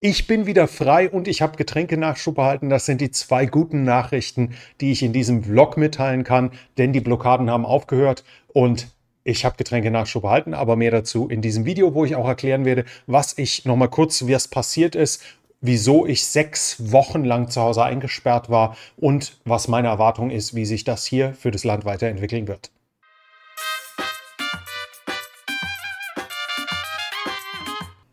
Ich bin wieder frei und ich habe Getränkenachschub erhalten. Das sind die zwei guten Nachrichten, die ich in diesem Vlog mitteilen kann, denn die Blockaden haben aufgehört und ich habe Getränkenachschub erhalten, aber mehr dazu in diesem Video, wo ich auch erklären werde, was ich nochmal kurz, wie es passiert ist, wieso ich sechs Wochen lang zu Hause eingesperrt war und was meine Erwartung ist, wie sich das hier für das Land weiterentwickeln wird.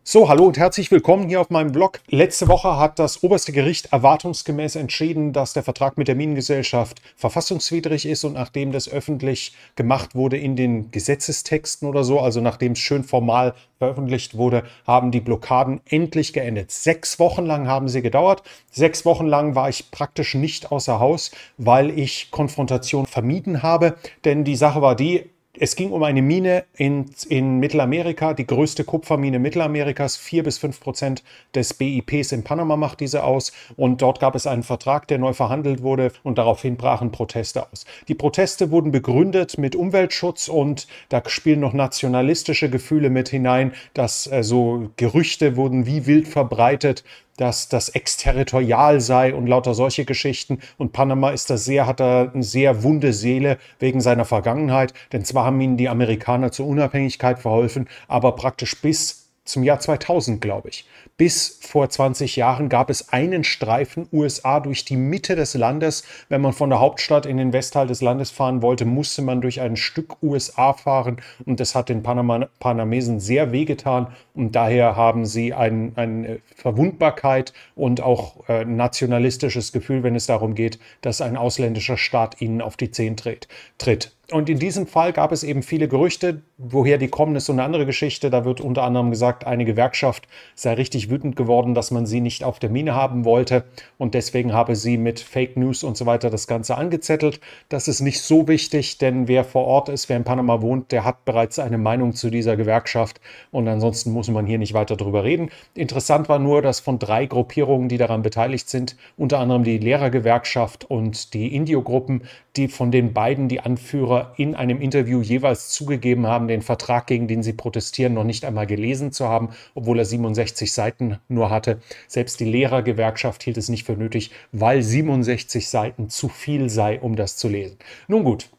So, hallo und herzlich willkommen hier auf meinem Blog. Letzte Woche hat das oberste Gericht erwartungsgemäß entschieden, dass der Vertrag mit der Minengesellschaft verfassungswidrig ist und nachdem das öffentlich gemacht wurde in den Gesetzestexten oder so, also nachdem es schön formal veröffentlicht wurde, haben die Blockaden endlich geendet. Sechs Wochen lang haben sie gedauert. Sechs Wochen lang war ich praktisch nicht außer Haus, weil ich Konfrontation vermieden habe, denn die Sache war die, es ging um eine Mine in, in Mittelamerika, die größte Kupfermine Mittelamerikas. Vier bis fünf Prozent des BIPs in Panama macht diese aus. Und dort gab es einen Vertrag, der neu verhandelt wurde. Und daraufhin brachen Proteste aus. Die Proteste wurden begründet mit Umweltschutz und da spielen noch nationalistische Gefühle mit hinein, dass äh, so Gerüchte wurden wie wild verbreitet, dass das exterritorial sei und lauter solche Geschichten. Und Panama ist da sehr, hat da eine sehr wunde Seele wegen seiner Vergangenheit. Denn zwar haben ihnen die Amerikaner zur Unabhängigkeit verholfen, aber praktisch bis zum Jahr 2000, glaube ich. Bis vor 20 Jahren gab es einen Streifen USA durch die Mitte des Landes. Wenn man von der Hauptstadt in den Westteil des Landes fahren wollte, musste man durch ein Stück USA fahren und das hat den Panama Panamesen sehr wehgetan und daher haben sie ein, eine äh, Verwundbarkeit und auch äh, nationalistisches Gefühl, wenn es darum geht, dass ein ausländischer Staat ihnen auf die Zehen tritt. tritt. Und in diesem Fall gab es eben viele Gerüchte, woher die kommen, ist so eine andere Geschichte. Da wird unter anderem gesagt, sagt, eine Gewerkschaft sei richtig wütend geworden, dass man sie nicht auf der Mine haben wollte und deswegen habe sie mit Fake News und so weiter das Ganze angezettelt. Das ist nicht so wichtig, denn wer vor Ort ist, wer in Panama wohnt, der hat bereits eine Meinung zu dieser Gewerkschaft und ansonsten muss man hier nicht weiter drüber reden. Interessant war nur, dass von drei Gruppierungen, die daran beteiligt sind, unter anderem die Lehrergewerkschaft und die Indio-Gruppen, die von den beiden die Anführer in einem Interview jeweils zugegeben haben, den Vertrag, gegen den sie protestieren, noch nicht einmal gelesen zu haben, obwohl er 67 Seiten nur hatte. Selbst die Lehrergewerkschaft hielt es nicht für nötig, weil 67 Seiten zu viel sei, um das zu lesen. Nun gut,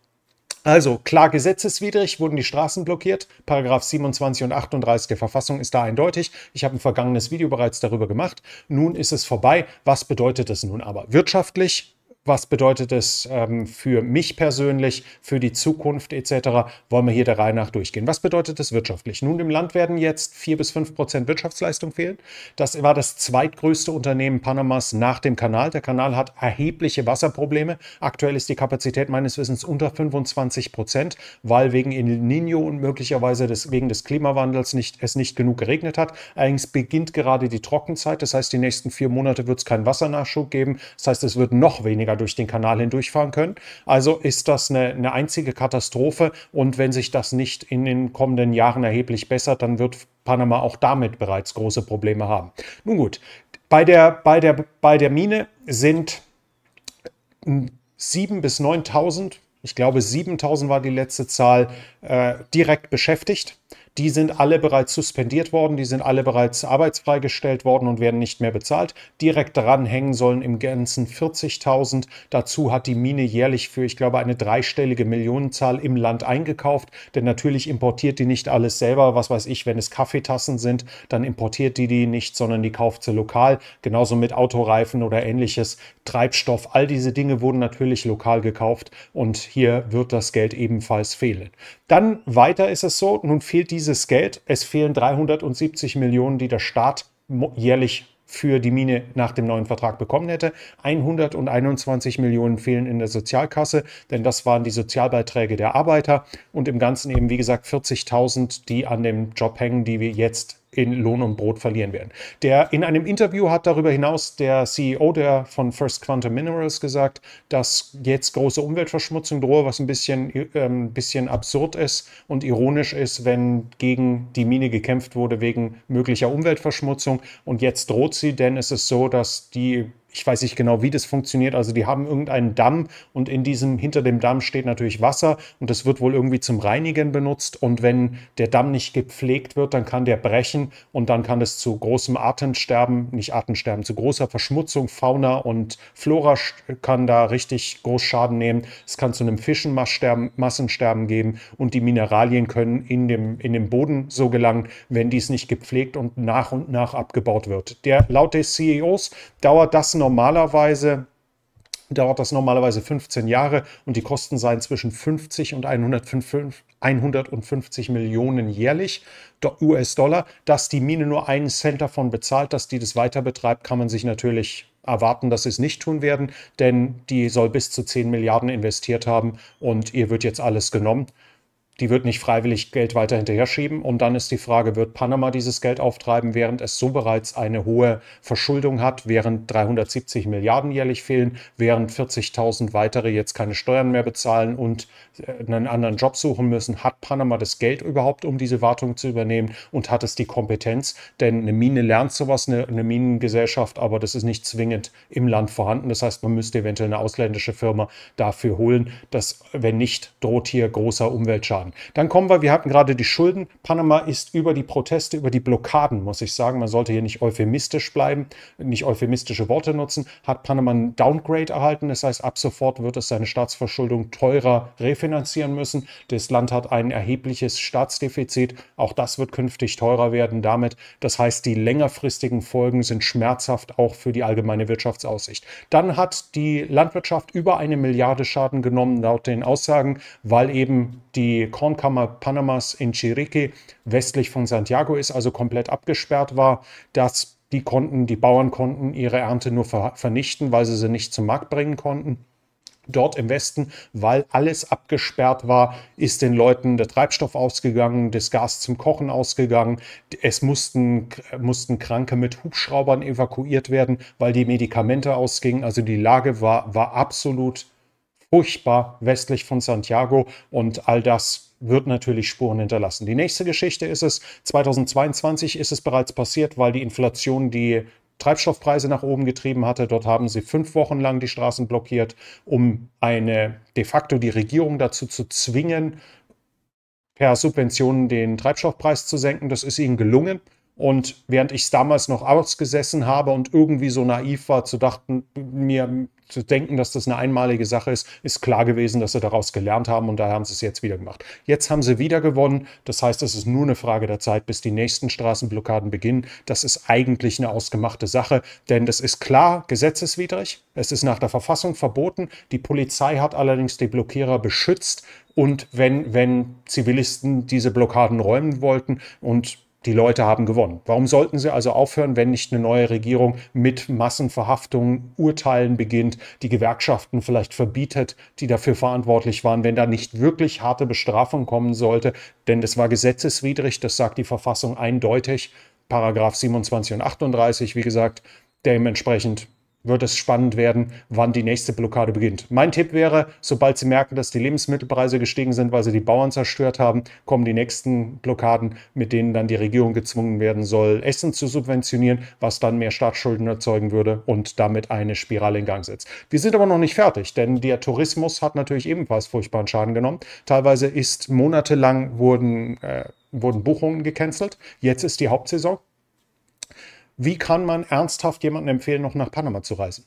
also, klar gesetzeswidrig wurden die Straßen blockiert. Paragraph 27 und 38 der Verfassung ist da eindeutig. Ich habe ein vergangenes Video bereits darüber gemacht. Nun ist es vorbei. Was bedeutet es nun aber? Wirtschaftlich was bedeutet es ähm, für mich persönlich, für die Zukunft etc., wollen wir hier der Reihe nach durchgehen. Was bedeutet es wirtschaftlich? Nun, im Land werden jetzt 4 bis 5 Prozent Wirtschaftsleistung fehlen. Das war das zweitgrößte Unternehmen Panamas nach dem Kanal. Der Kanal hat erhebliche Wasserprobleme. Aktuell ist die Kapazität meines Wissens unter 25 Prozent, weil wegen El Nino und möglicherweise des, wegen des Klimawandels nicht, es nicht genug geregnet hat. Allerdings beginnt gerade die Trockenzeit. Das heißt, die nächsten vier Monate wird es keinen Wassernachschub geben. Das heißt, es wird noch weniger durch den Kanal hindurchfahren können. Also ist das eine, eine einzige Katastrophe. Und wenn sich das nicht in den kommenden Jahren erheblich bessert, dann wird Panama auch damit bereits große Probleme haben. Nun gut, bei der, bei der, bei der Mine sind 7.000 hm, bis 9.000, ich glaube 7.000 war die letzte Zahl, äh, direkt beschäftigt die sind alle bereits suspendiert worden, die sind alle bereits arbeitsfrei gestellt worden und werden nicht mehr bezahlt. Direkt daran hängen sollen im Ganzen 40.000. Dazu hat die Mine jährlich für, ich glaube, eine dreistellige Millionenzahl im Land eingekauft, denn natürlich importiert die nicht alles selber, was weiß ich, wenn es Kaffeetassen sind, dann importiert die die nicht, sondern die kauft sie lokal, genauso mit Autoreifen oder ähnliches, Treibstoff, all diese Dinge wurden natürlich lokal gekauft und hier wird das Geld ebenfalls fehlen. Dann weiter ist es so, nun fehlt diese dieses Geld. Es fehlen 370 Millionen, die der Staat jährlich für die Mine nach dem neuen Vertrag bekommen hätte. 121 Millionen fehlen in der Sozialkasse, denn das waren die Sozialbeiträge der Arbeiter und im Ganzen eben, wie gesagt, 40.000, die an dem Job hängen, die wir jetzt in Lohn und Brot verlieren werden. Der, in einem Interview hat darüber hinaus der CEO der von First Quantum Minerals gesagt, dass jetzt große Umweltverschmutzung drohe, was ein bisschen, äh, ein bisschen absurd ist und ironisch ist, wenn gegen die Mine gekämpft wurde wegen möglicher Umweltverschmutzung und jetzt droht sie, denn es ist so, dass die ich weiß nicht genau, wie das funktioniert. Also die haben irgendeinen Damm und in diesem, hinter dem Damm steht natürlich Wasser und das wird wohl irgendwie zum Reinigen benutzt. Und wenn der Damm nicht gepflegt wird, dann kann der brechen und dann kann es zu großem Artensterben, nicht Artensterben, zu großer Verschmutzung, Fauna und Flora kann da richtig groß Schaden nehmen. Es kann zu einem Fischenmassensterben geben und die Mineralien können in, dem, in den Boden so gelangen, wenn dies nicht gepflegt und nach und nach abgebaut wird. Der, laut des CEOs dauert das noch normalerweise dauert das normalerweise 15 Jahre und die Kosten seien zwischen 50 und 150 Millionen jährlich US-Dollar. Dass die Mine nur einen Cent davon bezahlt, dass die das weiter betreibt, kann man sich natürlich erwarten, dass sie es nicht tun werden, denn die soll bis zu 10 Milliarden investiert haben und ihr wird jetzt alles genommen die wird nicht freiwillig Geld weiter hinterher schieben. Und dann ist die Frage, wird Panama dieses Geld auftreiben, während es so bereits eine hohe Verschuldung hat, während 370 Milliarden jährlich fehlen, während 40.000 weitere jetzt keine Steuern mehr bezahlen und äh, einen anderen Job suchen müssen. Hat Panama das Geld überhaupt, um diese Wartung zu übernehmen und hat es die Kompetenz? Denn eine Mine lernt sowas, eine, eine Minengesellschaft, aber das ist nicht zwingend im Land vorhanden. Das heißt, man müsste eventuell eine ausländische Firma dafür holen, dass, wenn nicht, droht hier großer Umweltschaden machen. Dann kommen wir, wir hatten gerade die Schulden. Panama ist über die Proteste, über die Blockaden, muss ich sagen, man sollte hier nicht euphemistisch bleiben, nicht euphemistische Worte nutzen, hat Panama ein Downgrade erhalten. Das heißt, ab sofort wird es seine Staatsverschuldung teurer refinanzieren müssen. Das Land hat ein erhebliches Staatsdefizit. Auch das wird künftig teurer werden damit. Das heißt, die längerfristigen Folgen sind schmerzhaft auch für die allgemeine Wirtschaftsaussicht. Dann hat die Landwirtschaft über eine Milliarde Schaden genommen, laut den Aussagen, weil eben die Kornkammer Panamas in Chirique westlich von Santiago ist, also komplett abgesperrt war, dass die konnten, die Bauern konnten ihre Ernte nur vernichten, weil sie sie nicht zum Markt bringen konnten dort im Westen, weil alles abgesperrt war, ist den Leuten der Treibstoff ausgegangen, das Gas zum Kochen ausgegangen. Es mussten, mussten Kranke mit Hubschraubern evakuiert werden, weil die Medikamente ausgingen. Also die Lage war, war absolut furchtbar westlich von Santiago und all das wird natürlich Spuren hinterlassen. Die nächste Geschichte ist es, 2022 ist es bereits passiert, weil die Inflation die Treibstoffpreise nach oben getrieben hatte. Dort haben sie fünf Wochen lang die Straßen blockiert, um eine de facto die Regierung dazu zu zwingen, per Subventionen den Treibstoffpreis zu senken. Das ist ihnen gelungen. Und während ich es damals noch ausgesessen habe und irgendwie so naiv war, zu dachten, mir, zu denken, dass das eine einmalige Sache ist, ist klar gewesen, dass sie daraus gelernt haben und daher haben sie es jetzt wieder gemacht. Jetzt haben sie wieder gewonnen. Das heißt, es ist nur eine Frage der Zeit, bis die nächsten Straßenblockaden beginnen. Das ist eigentlich eine ausgemachte Sache, denn das ist klar gesetzeswidrig. Es ist nach der Verfassung verboten. Die Polizei hat allerdings die Blockierer beschützt. Und wenn, wenn Zivilisten diese Blockaden räumen wollten und die Leute haben gewonnen. Warum sollten sie also aufhören, wenn nicht eine neue Regierung mit Massenverhaftungen, Urteilen beginnt, die Gewerkschaften vielleicht verbietet, die dafür verantwortlich waren, wenn da nicht wirklich harte Bestrafung kommen sollte? Denn das war gesetzeswidrig, das sagt die Verfassung eindeutig. Paragraph 27 und 38, wie gesagt, dementsprechend wird es spannend werden, wann die nächste Blockade beginnt. Mein Tipp wäre, sobald Sie merken, dass die Lebensmittelpreise gestiegen sind, weil sie die Bauern zerstört haben, kommen die nächsten Blockaden, mit denen dann die Regierung gezwungen werden soll, Essen zu subventionieren, was dann mehr Staatsschulden erzeugen würde und damit eine Spirale in Gang setzt. Wir sind aber noch nicht fertig, denn der Tourismus hat natürlich ebenfalls furchtbaren Schaden genommen. Teilweise ist monatelang wurden äh, wurden Buchungen gecancelt. Jetzt ist die Hauptsaison wie kann man ernsthaft jemandem empfehlen, noch nach Panama zu reisen?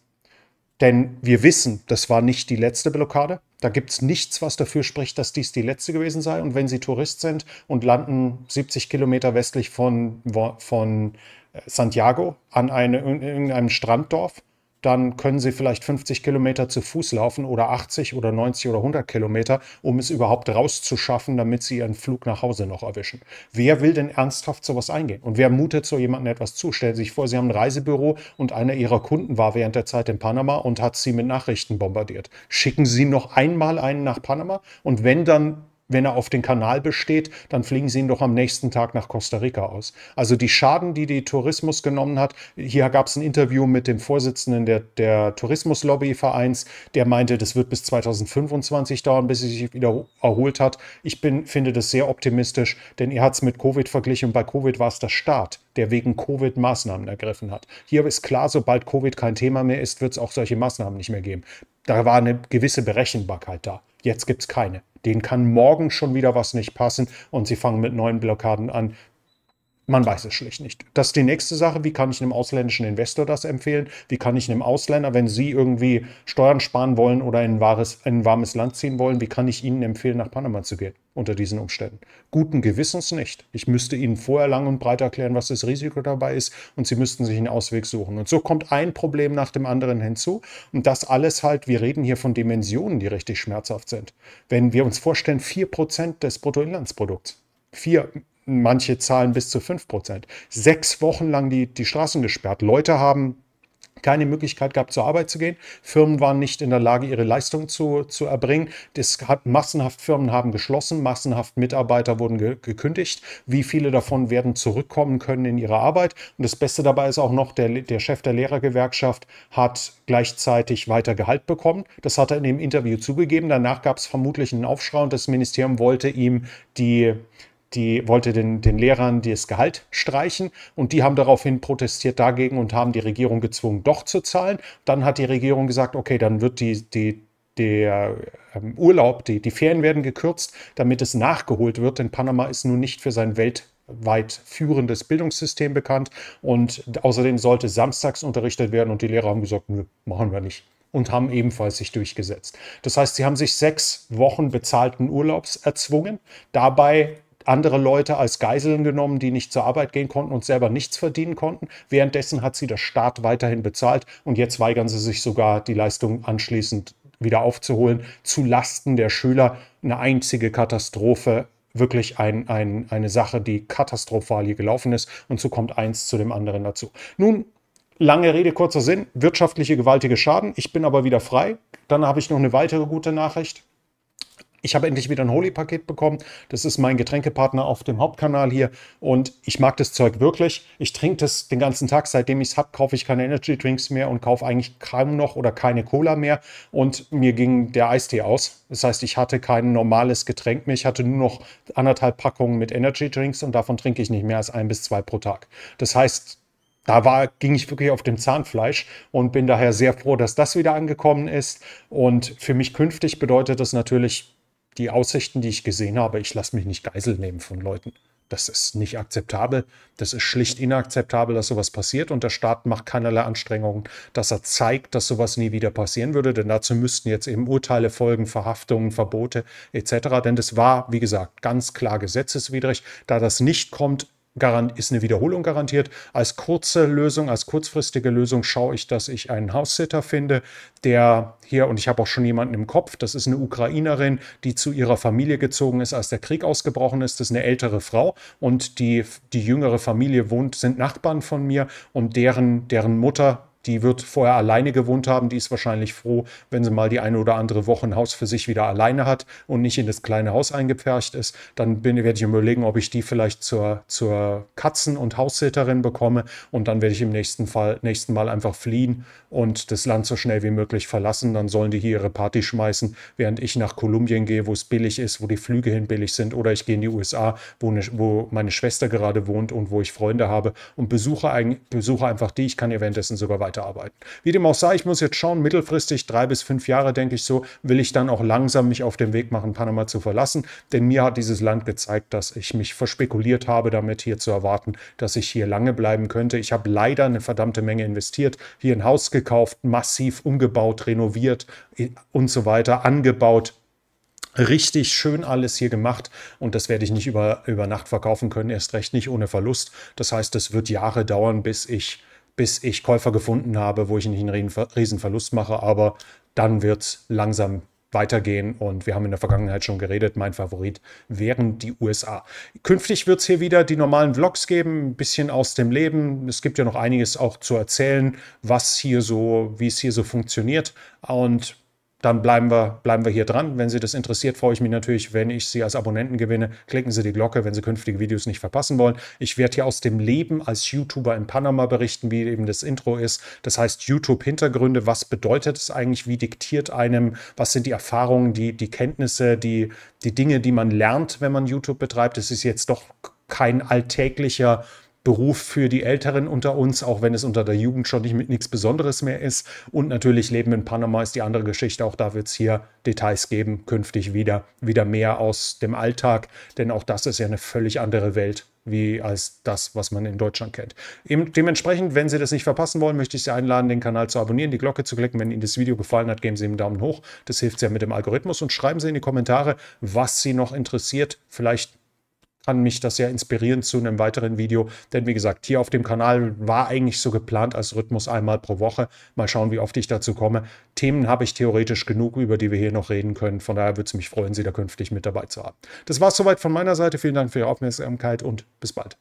Denn wir wissen, das war nicht die letzte Blockade. Da gibt es nichts, was dafür spricht, dass dies die letzte gewesen sei. Und wenn Sie Tourist sind und landen 70 Kilometer westlich von, von äh, Santiago an eine, irgendeinem Stranddorf, dann können sie vielleicht 50 Kilometer zu Fuß laufen oder 80 oder 90 oder 100 Kilometer, um es überhaupt rauszuschaffen, damit sie ihren Flug nach Hause noch erwischen. Wer will denn ernsthaft sowas eingehen? Und wer mutet so jemandem etwas zu? Stellen Sie sich vor, Sie haben ein Reisebüro und einer Ihrer Kunden war während der Zeit in Panama und hat Sie mit Nachrichten bombardiert. Schicken Sie noch einmal einen nach Panama und wenn dann wenn er auf den Kanal besteht, dann fliegen sie ihn doch am nächsten Tag nach Costa Rica aus. Also die Schaden, die die Tourismus genommen hat, hier gab es ein Interview mit dem Vorsitzenden der, der Tourismuslobbyvereins, der meinte, das wird bis 2025 dauern, bis sie sich wieder erholt hat. Ich bin, finde das sehr optimistisch, denn er hat es mit Covid verglichen und bei Covid war es der Staat, der wegen Covid Maßnahmen ergriffen hat. Hier ist klar, sobald Covid kein Thema mehr ist, wird es auch solche Maßnahmen nicht mehr geben. Da war eine gewisse Berechenbarkeit da. Jetzt gibt es keine. Den kann morgen schon wieder was nicht passen und sie fangen mit neuen Blockaden an, man weiß es schlicht nicht. Das ist die nächste Sache. Wie kann ich einem ausländischen Investor das empfehlen? Wie kann ich einem Ausländer, wenn Sie irgendwie Steuern sparen wollen oder in ein, wahres, in ein warmes Land ziehen wollen, wie kann ich Ihnen empfehlen, nach Panama zu gehen unter diesen Umständen? Guten Gewissens nicht. Ich müsste Ihnen vorher lang und breit erklären, was das Risiko dabei ist und Sie müssten sich einen Ausweg suchen. Und so kommt ein Problem nach dem anderen hinzu und das alles halt, wir reden hier von Dimensionen, die richtig schmerzhaft sind. Wenn wir uns vorstellen, 4% des Bruttoinlandsprodukts. 4 manche zahlen bis zu 5%. Sechs Wochen lang die, die Straßen gesperrt. Leute haben keine Möglichkeit gehabt, zur Arbeit zu gehen. Firmen waren nicht in der Lage, ihre Leistung zu, zu erbringen. Das hat, massenhaft Firmen haben geschlossen, massenhaft Mitarbeiter wurden ge gekündigt. Wie viele davon werden zurückkommen können in ihre Arbeit? Und das Beste dabei ist auch noch, der, der Chef der Lehrergewerkschaft hat gleichzeitig weiter Gehalt bekommen. Das hat er in dem Interview zugegeben. Danach gab es vermutlich einen Aufschrei und das Ministerium wollte ihm die, die wollte den, den Lehrern das Gehalt streichen und die haben daraufhin protestiert dagegen und haben die Regierung gezwungen, doch zu zahlen. Dann hat die Regierung gesagt, okay, dann wird die, die, der ähm, Urlaub, die, die Ferien werden gekürzt, damit es nachgeholt wird, denn Panama ist nun nicht für sein Welt weit führendes Bildungssystem bekannt. Und außerdem sollte samstags unterrichtet werden und die Lehrer haben gesagt, nö, machen wir nicht. Und haben ebenfalls sich durchgesetzt. Das heißt, sie haben sich sechs Wochen bezahlten Urlaubs erzwungen. Dabei andere Leute als Geiseln genommen, die nicht zur Arbeit gehen konnten und selber nichts verdienen konnten. Währenddessen hat sie der Staat weiterhin bezahlt und jetzt weigern sie sich sogar, die Leistung anschließend wieder aufzuholen, zu Lasten der Schüler. Eine einzige Katastrophe, wirklich ein, ein, eine Sache, die katastrophal hier gelaufen ist. Und so kommt eins zu dem anderen dazu. Nun, lange Rede, kurzer Sinn, wirtschaftliche gewaltige Schaden. Ich bin aber wieder frei. Dann habe ich noch eine weitere gute Nachricht ich habe endlich wieder ein Holy-Paket bekommen. Das ist mein Getränkepartner auf dem Hauptkanal hier. Und ich mag das Zeug wirklich. Ich trinke das den ganzen Tag. Seitdem ich es habe, kaufe ich keine Energy Drinks mehr und kaufe eigentlich kaum noch oder keine Cola mehr. Und mir ging der Eistee aus. Das heißt, ich hatte kein normales Getränk mehr. Ich hatte nur noch anderthalb Packungen mit Energy Drinks und davon trinke ich nicht mehr als ein bis zwei pro Tag. Das heißt, da war, ging ich wirklich auf dem Zahnfleisch und bin daher sehr froh, dass das wieder angekommen ist. Und für mich künftig bedeutet das natürlich die Aussichten, die ich gesehen habe, ich lasse mich nicht Geisel nehmen von Leuten. Das ist nicht akzeptabel. Das ist schlicht inakzeptabel, dass sowas passiert. Und der Staat macht keinerlei Anstrengungen, dass er zeigt, dass sowas nie wieder passieren würde. Denn dazu müssten jetzt eben Urteile folgen, Verhaftungen, Verbote etc. Denn das war, wie gesagt, ganz klar gesetzeswidrig. Da das nicht kommt, ist eine Wiederholung garantiert. Als kurze Lösung, als kurzfristige Lösung schaue ich, dass ich einen House-Sitter finde, der hier, und ich habe auch schon jemanden im Kopf, das ist eine Ukrainerin, die zu ihrer Familie gezogen ist, als der Krieg ausgebrochen ist. Das ist eine ältere Frau und die, die jüngere Familie wohnt, sind Nachbarn von mir und deren, deren Mutter die wird vorher alleine gewohnt haben. Die ist wahrscheinlich froh, wenn sie mal die eine oder andere Woche ein Haus für sich wieder alleine hat und nicht in das kleine Haus eingepfercht ist. Dann bin, werde ich überlegen, ob ich die vielleicht zur, zur Katzen- und Haussitterin bekomme. Und dann werde ich im nächsten, Fall, nächsten Mal einfach fliehen und das Land so schnell wie möglich verlassen. Dann sollen die hier ihre Party schmeißen, während ich nach Kolumbien gehe, wo es billig ist, wo die Flüge hin billig sind. Oder ich gehe in die USA, wo, eine, wo meine Schwester gerade wohnt und wo ich Freunde habe und besuche, ein, besuche einfach die. Ich kann ihr währenddessen sogar weiter weiterarbeiten. Wie dem auch sei, ich muss jetzt schauen, mittelfristig, drei bis fünf Jahre, denke ich so, will ich dann auch langsam mich auf den Weg machen, Panama zu verlassen. Denn mir hat dieses Land gezeigt, dass ich mich verspekuliert habe, damit hier zu erwarten, dass ich hier lange bleiben könnte. Ich habe leider eine verdammte Menge investiert, hier ein Haus gekauft, massiv umgebaut, renoviert und so weiter, angebaut, richtig schön alles hier gemacht und das werde ich nicht über, über Nacht verkaufen können, erst recht nicht ohne Verlust. Das heißt, es wird Jahre dauern, bis ich bis ich Käufer gefunden habe, wo ich nicht einen riesen Verlust mache. Aber dann wird es langsam weitergehen. Und wir haben in der Vergangenheit schon geredet, mein Favorit wären die USA. Künftig wird es hier wieder die normalen Vlogs geben, ein bisschen aus dem Leben. Es gibt ja noch einiges auch zu erzählen, was hier so, wie es hier so funktioniert. Und dann bleiben wir, bleiben wir hier dran. Wenn Sie das interessiert, freue ich mich natürlich, wenn ich Sie als Abonnenten gewinne. Klicken Sie die Glocke, wenn Sie künftige Videos nicht verpassen wollen. Ich werde hier aus dem Leben als YouTuber in Panama berichten, wie eben das Intro ist. Das heißt YouTube-Hintergründe, was bedeutet es eigentlich, wie diktiert einem, was sind die Erfahrungen, die, die Kenntnisse, die, die Dinge, die man lernt, wenn man YouTube betreibt. Es ist jetzt doch kein alltäglicher Beruf für die Älteren unter uns, auch wenn es unter der Jugend schon nicht mit nichts Besonderes mehr ist. Und natürlich Leben in Panama ist die andere Geschichte. Auch da wird es hier Details geben, künftig wieder, wieder mehr aus dem Alltag, denn auch das ist ja eine völlig andere Welt wie als das, was man in Deutschland kennt. Dementsprechend, wenn Sie das nicht verpassen wollen, möchte ich Sie einladen, den Kanal zu abonnieren, die Glocke zu klicken. Wenn Ihnen das Video gefallen hat, geben Sie ihm einen Daumen hoch. Das hilft sehr mit dem Algorithmus und schreiben Sie in die Kommentare, was Sie noch interessiert. Vielleicht kann mich das ja inspirieren zu einem weiteren Video. Denn wie gesagt, hier auf dem Kanal war eigentlich so geplant als Rhythmus einmal pro Woche. Mal schauen, wie oft ich dazu komme. Themen habe ich theoretisch genug, über die wir hier noch reden können. Von daher würde es mich freuen, Sie da künftig mit dabei zu haben. Das war es soweit von meiner Seite. Vielen Dank für Ihre Aufmerksamkeit und bis bald.